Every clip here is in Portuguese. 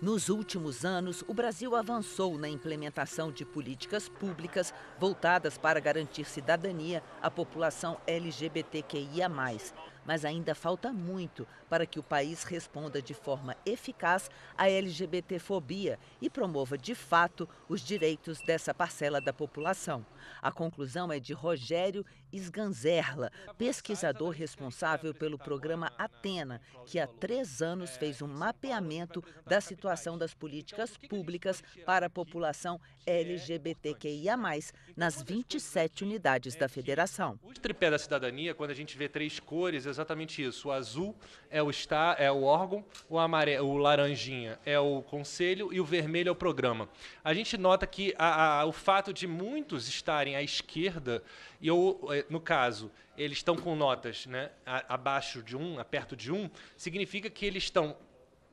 Nos últimos anos, o Brasil avançou na implementação de políticas públicas voltadas para garantir cidadania à população LGBTQIA mas ainda falta muito para que o país responda de forma eficaz à LGBTfobia e promova de fato os direitos dessa parcela da população. A conclusão é de Rogério Esganzerla, pesquisador responsável pelo programa Atena, que há três anos fez um mapeamento da situação das políticas públicas para a população LGBTQIA, nas 27 unidades da federação. O tripé da cidadania, quando a gente vê três cores, exatamente isso. O azul é o, está, é o órgão, o, amarelo, o laranjinha é o conselho e o vermelho é o programa. A gente nota que a, a, o fato de muitos estarem à esquerda, e eu, é, no caso, eles estão com notas né, abaixo de um, perto de um, significa que eles estão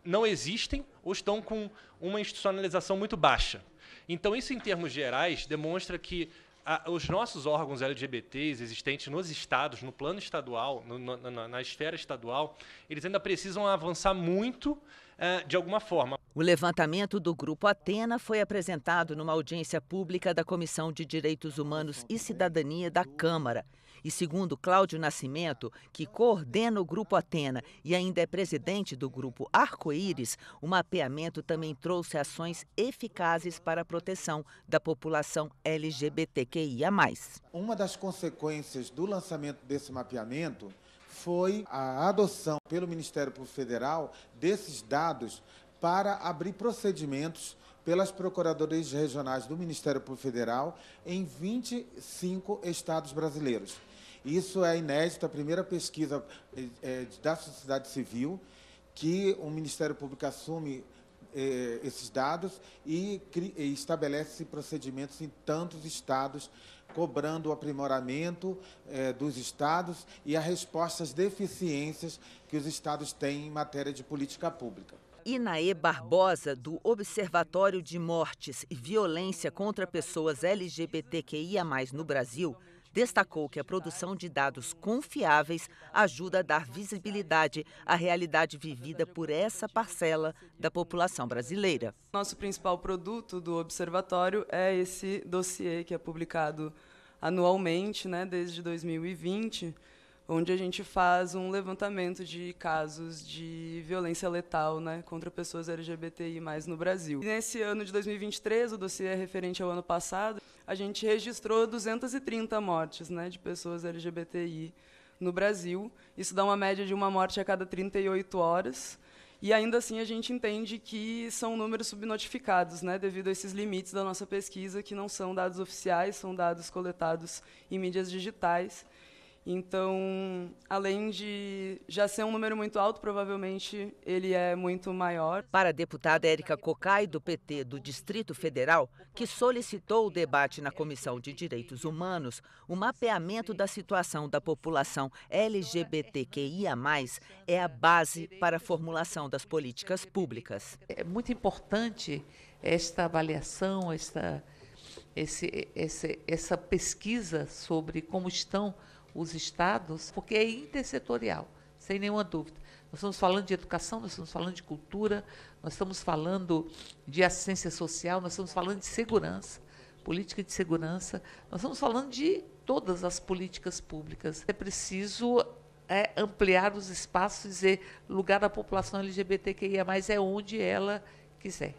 não existem ou estão com uma institucionalização muito baixa. Então, isso em termos gerais demonstra que a, os nossos órgãos LGBTs existentes nos estados, no plano estadual, no, na, na, esfera estadual, eles ainda precisam avançar muito é, de alguma forma. O levantamento do Grupo Atena foi apresentado numa audiência pública da Comissão de Direitos Humanos e Cidadania da Câmara. E segundo Cláudio Nascimento, que coordena o Grupo Atena e ainda é presidente do Grupo Arco-Íris, o mapeamento também trouxe ações eficazes para a proteção da população LGBTQIA. Uma das consequências do lançamento desse mapeamento foi a adoção pelo Ministério Público Federal desses dados para abrir procedimentos pelas procuradorias regionais do Ministério Público Federal em 25 estados brasileiros. Isso é inédito, a primeira pesquisa é, é, da sociedade civil que o Ministério Público assume é, esses dados e, e estabelece procedimentos em tantos estados, cobrando o aprimoramento é, dos estados e a resposta às deficiências que os estados têm em matéria de política pública. Inaê Barbosa, do Observatório de Mortes e Violência contra Pessoas LGBTQIA, no Brasil, destacou que a produção de dados confiáveis ajuda a dar visibilidade à realidade vivida por essa parcela da população brasileira. Nosso principal produto do observatório é esse dossiê que é publicado anualmente, né, desde 2020, onde a gente faz um levantamento de casos de violência letal né, contra pessoas LGBTI mais no Brasil. E nesse ano de 2023, o dossiê é referente ao ano passado, a gente registrou 230 mortes né, de pessoas LGBTI no Brasil. Isso dá uma média de uma morte a cada 38 horas. E ainda assim a gente entende que são números subnotificados, né, devido a esses limites da nossa pesquisa, que não são dados oficiais, são dados coletados em mídias digitais. Então, além de já ser um número muito alto, provavelmente ele é muito maior. Para a deputada Érica Cocai, do PT do Distrito Federal, que solicitou o debate na Comissão de Direitos Humanos, o mapeamento da situação da população LGBTQIA, é a base para a formulação das políticas públicas. É muito importante esta avaliação, esta, esse, esse, essa pesquisa sobre como estão os estados, porque é intersetorial, sem nenhuma dúvida. Nós estamos falando de educação, nós estamos falando de cultura, nós estamos falando de assistência social, nós estamos falando de segurança, política de segurança, nós estamos falando de todas as políticas públicas. É preciso é, ampliar os espaços, dizer lugar da população LGBTQIA, é onde ela quiser.